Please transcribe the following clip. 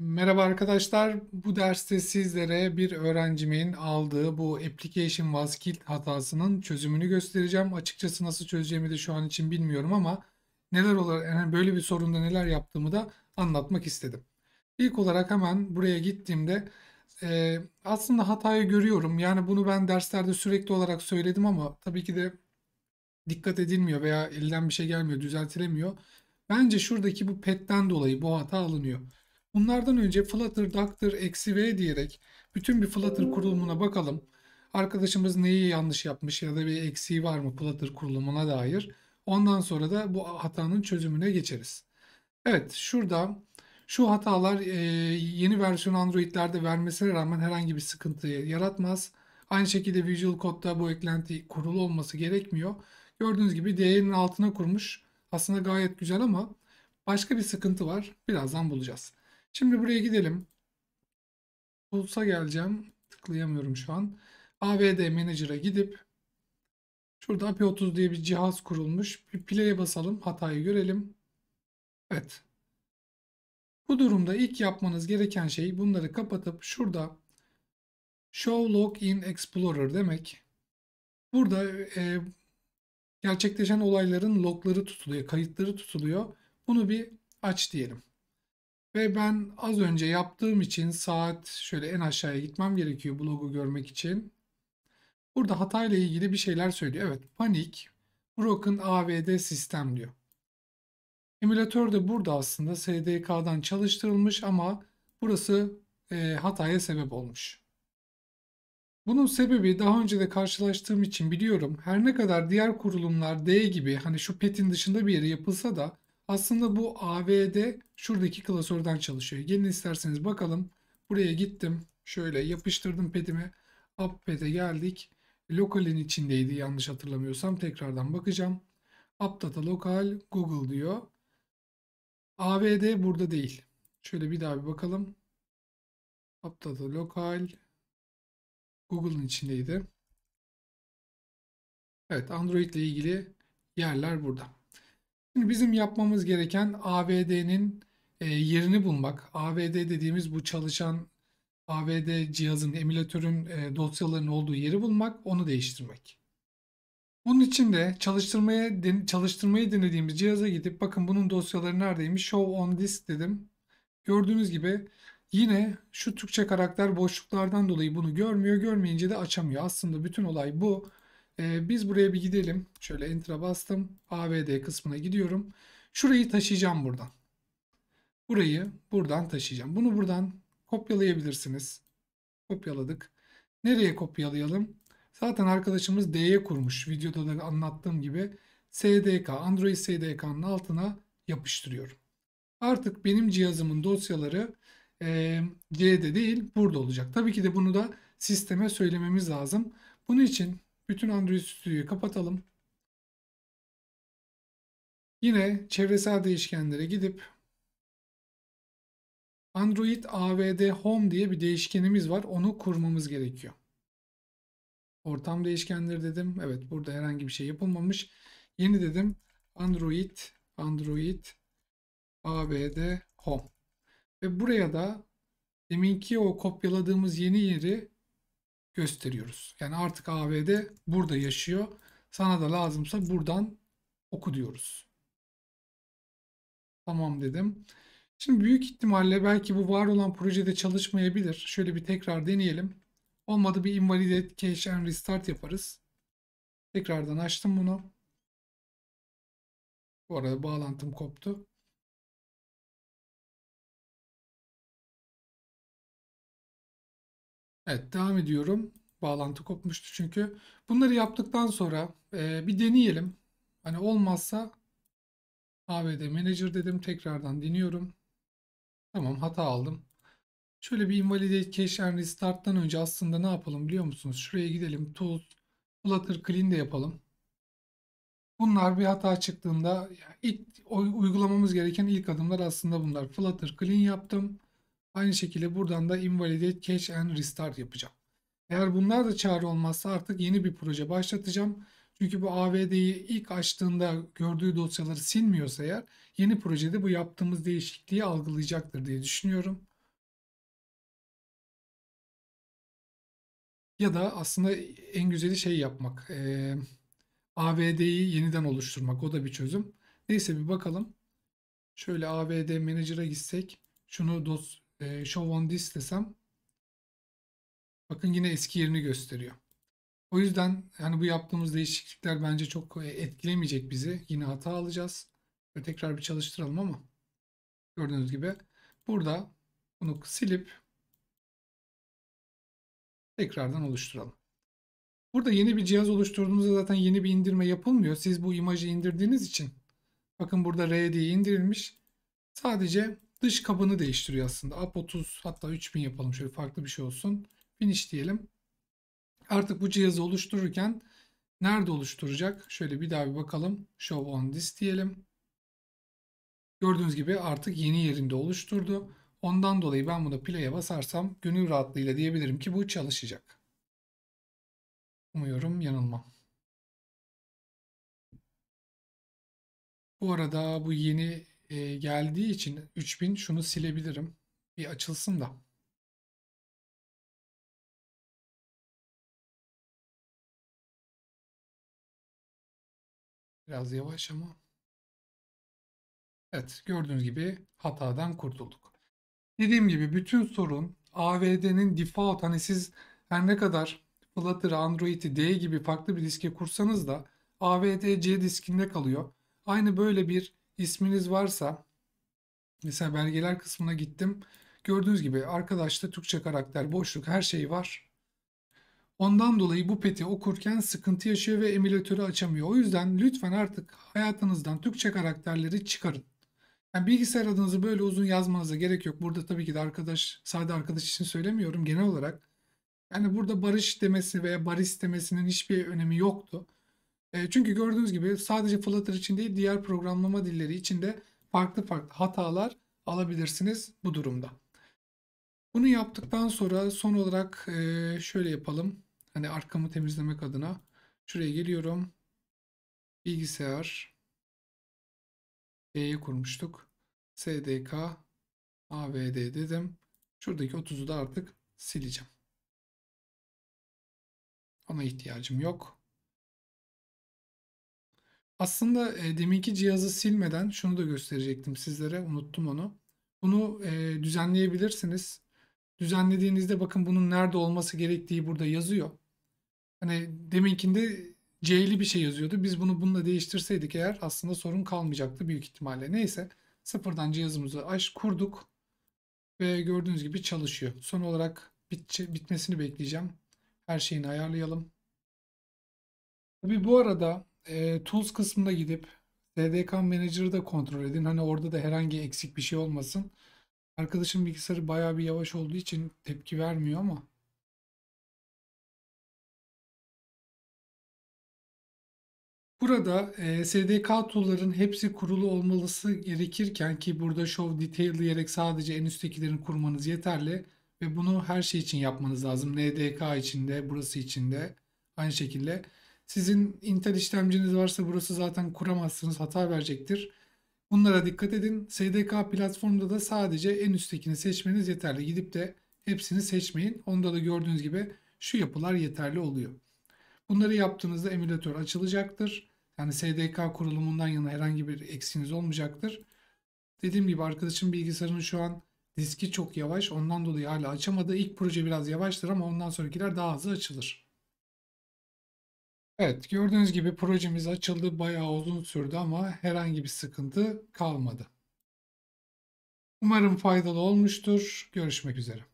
Merhaba arkadaşlar. Bu derste sizlere bir öğrencimin aldığı bu application was killed hatasının çözümünü göstereceğim. Açıkçası nasıl çözeceğimi de şu an için bilmiyorum ama neler olur, yani böyle bir sorunda neler yaptığımı da anlatmak istedim. İlk olarak hemen buraya gittiğimde e, aslında hatayı görüyorum. Yani bunu ben derslerde sürekli olarak söyledim ama tabii ki de dikkat edilmiyor veya elden bir şey gelmiyor, düzeltilemiyor. Bence şuradaki bu petten dolayı bu hata alınıyor. Bunlardan önce flutter doctor eksi v diyerek bütün bir flutter kurulumuna bakalım. Arkadaşımız neyi yanlış yapmış ya da bir eksiği var mı flutter kurulumuna dair. Ondan sonra da bu hatanın çözümüne geçeriz. Evet şurada şu hatalar e, yeni versiyon Android'lerde vermesine rağmen herhangi bir sıkıntı yaratmaz. Aynı şekilde Visual Code'da bu eklenti kurulu olması gerekmiyor. Gördüğünüz gibi değerinin altına kurmuş. Aslında gayet güzel ama başka bir sıkıntı var. Birazdan bulacağız. Şimdi buraya gidelim. Pulse'a geleceğim. Tıklayamıyorum şu an. AVD Manager'a gidip şurada API30 diye bir cihaz kurulmuş. Bir play'e basalım. Hatayı görelim. Evet. Bu durumda ilk yapmanız gereken şey bunları kapatıp şurada Show Log in Explorer demek. Burada e, gerçekleşen olayların logları tutuluyor, kayıtları tutuluyor. Bunu bir aç diyelim. Ve ben az önce yaptığım için saat şöyle en aşağıya gitmem gerekiyor blogu görmek için. Burada hatayla ilgili bir şeyler söylüyor. Evet panik broken AVD sistem diyor. Emülatör de burada aslında SDK'dan çalıştırılmış ama burası e, hataya sebep olmuş. Bunun sebebi daha önce de karşılaştığım için biliyorum her ne kadar diğer kurulumlar D gibi hani şu petin dışında bir yere yapılsa da aslında bu AVD şuradaki klasörden çalışıyor. Gelin isterseniz bakalım. Buraya gittim. Şöyle yapıştırdım petimi. App pete geldik. Lokalin içindeydi yanlış hatırlamıyorsam. Tekrardan bakacağım. App data lokal Google diyor. AVD burada değil. Şöyle bir daha bir bakalım. App data lokal Google'ın içindeydi. Evet Android ile ilgili yerler burada. Şimdi bizim yapmamız gereken AVD'nin e, yerini bulmak. AVD dediğimiz bu çalışan AVD cihazın, emülatörün e, dosyalarının olduğu yeri bulmak, onu değiştirmek. Bunun için de çalıştırmaya çalıştırmayı denediğimiz cihaza gidip bakın bunun dosyaları neredeymiş? Show on disk dedim. Gördüğünüz gibi yine şu Türkçe karakter boşluklardan dolayı bunu görmüyor. Görmeyince de açamıyor. Aslında bütün olay bu. Ee, biz buraya bir gidelim. Şöyle enter'a bastım. AVD kısmına gidiyorum. Şurayı taşıyacağım buradan. Burayı buradan taşıyacağım. Bunu buradan kopyalayabilirsiniz. Kopyaladık. Nereye kopyalayalım? Zaten arkadaşımız D'ye kurmuş. Videoda da anlattığım gibi SDK, Android SDK'nın altına yapıştırıyorum. Artık benim cihazımın dosyaları e, C'de değil burada olacak. Tabii ki de bunu da sisteme söylememiz lazım. Bunun için bütün Android Studio'yu kapatalım. Yine çevresel değişkenlere gidip Android AVD Home diye bir değişkenimiz var. Onu kurmamız gerekiyor. Ortam değişkenleri dedim. Evet burada herhangi bir şey yapılmamış. Yeni dedim. Android, Android, AVD Home. Ve buraya da deminki o kopyaladığımız yeni yeri gösteriyoruz. Yani artık ABD burada yaşıyor. Sana da lazımsa buradan oku diyoruz. Tamam dedim. Şimdi büyük ihtimalle belki bu var olan projede çalışmayabilir. Şöyle bir tekrar deneyelim. Olmadı bir invalidate cache and restart yaparız. Tekrardan açtım bunu. Bu arada bağlantım koptu. Evet devam ediyorum. Bağlantı kopmuştu çünkü. Bunları yaptıktan sonra e, bir deneyelim. Hani olmazsa ABD Manager dedim. Tekrardan deniyorum. Tamam hata aldım. Şöyle bir Invalidate Cache and Restart'tan önce aslında ne yapalım biliyor musunuz? Şuraya gidelim. Tools, Flutter Clean de yapalım. Bunlar bir hata çıktığında ilk uygulamamız gereken ilk adımlar aslında bunlar. Flutter Clean yaptım. Aynı şekilde buradan da invalidate cache and restart yapacağım. Eğer bunlar da çağrı olmazsa artık yeni bir proje başlatacağım. Çünkü bu AVD'yi ilk açtığında gördüğü dosyaları silmiyorsa eğer yeni projede bu yaptığımız değişikliği algılayacaktır diye düşünüyorum. Ya da aslında en güzeli şey yapmak. E, AVD'yi yeniden oluşturmak o da bir çözüm. Neyse bir bakalım. Şöyle AVD Manager'a gitsek. Şunu dos e, ee, show on disk desem bakın yine eski yerini gösteriyor. O yüzden yani bu yaptığımız değişiklikler bence çok e, etkilemeyecek bizi. Yine hata alacağız. Böyle tekrar bir çalıştıralım ama gördüğünüz gibi burada bunu silip tekrardan oluşturalım. Burada yeni bir cihaz oluşturduğumuzda zaten yeni bir indirme yapılmıyor. Siz bu imajı indirdiğiniz için bakın burada R diye indirilmiş. Sadece dış kabını değiştiriyor aslında. Up 30 hatta 3000 yapalım şöyle farklı bir şey olsun. Finish diyelim. Artık bu cihazı oluştururken nerede oluşturacak? Şöyle bir daha bir bakalım. Show on this diyelim. Gördüğünüz gibi artık yeni yerinde oluşturdu. Ondan dolayı ben bunu play'e basarsam gönül rahatlığıyla diyebilirim ki bu çalışacak. Umuyorum yanılmam. Bu arada bu yeni e, geldiği için 3000 şunu silebilirim. Bir açılsın da. Biraz yavaş ama. Evet gördüğünüz gibi hatadan kurtulduk. Dediğim gibi bütün sorun AVD'nin default hani siz her ne kadar Flutter, Android'i D gibi farklı bir diske kursanız da AVD C diskinde kalıyor. Aynı böyle bir isminiz varsa mesela belgeler kısmına gittim. Gördüğünüz gibi arkadaşta Türkçe karakter, boşluk her şey var. Ondan dolayı bu peti okurken sıkıntı yaşıyor ve emülatörü açamıyor. O yüzden lütfen artık hayatınızdan Türkçe karakterleri çıkarın. Yani bilgisayar adınızı böyle uzun yazmanıza gerek yok. Burada tabii ki de arkadaş, sadece arkadaş için söylemiyorum genel olarak. Yani burada barış demesi veya Barış demesinin hiçbir önemi yoktu. E, çünkü gördüğünüz gibi sadece Flutter için değil diğer programlama dilleri için de farklı farklı hatalar alabilirsiniz bu durumda. Bunu yaptıktan sonra son olarak e, şöyle yapalım. Hani arkamı temizlemek adına. Şuraya geliyorum. Bilgisayar. D'ye kurmuştuk. SDK. AVD dedim. Şuradaki 30'u da artık sileceğim. Ona ihtiyacım yok. Aslında e, deminki cihazı silmeden şunu da gösterecektim sizlere. Unuttum onu. Bunu e, düzenleyebilirsiniz. Düzenlediğinizde bakın bunun nerede olması gerektiği burada yazıyor. Hani deminkinde C'li bir şey yazıyordu. Biz bunu bununla değiştirseydik eğer aslında sorun kalmayacaktı büyük ihtimalle. Neyse sıfırdan cihazımızı aç kurduk ve gördüğünüz gibi çalışıyor. Son olarak bit bitmesini bekleyeceğim. Her şeyini ayarlayalım. Tabii bu arada e, Tools kısmına gidip SDK Manager'ı da kontrol edin. Hani orada da herhangi eksik bir şey olmasın. Arkadaşım bilgisayarı bayağı bir yavaş olduğu için tepki vermiyor ama. Burada e, SDK tool'ların hepsi kurulu olmalısı gerekirken ki burada show detail diyerek sadece en üsttekilerin kurmanız yeterli ve bunu her şey için yapmanız lazım. NDK içinde, burası içinde aynı şekilde. Sizin Intel işlemciniz varsa burası zaten kuramazsınız. Hata verecektir. Bunlara dikkat edin. SDK platformunda da sadece en üsttekini seçmeniz yeterli. Gidip de hepsini seçmeyin. Onda da gördüğünüz gibi şu yapılar yeterli oluyor. Bunları yaptığınızda emülatör açılacaktır. Yani SDK kurulumundan yana herhangi bir eksiniz olmayacaktır. Dediğim gibi arkadaşım bilgisayarının şu an diski çok yavaş. Ondan dolayı hala açamadı. İlk proje biraz yavaştır ama ondan sonrakiler daha hızlı açılır. Evet, gördüğünüz gibi projemiz açıldı. Bayağı uzun sürdü ama herhangi bir sıkıntı kalmadı. Umarım faydalı olmuştur. Görüşmek üzere.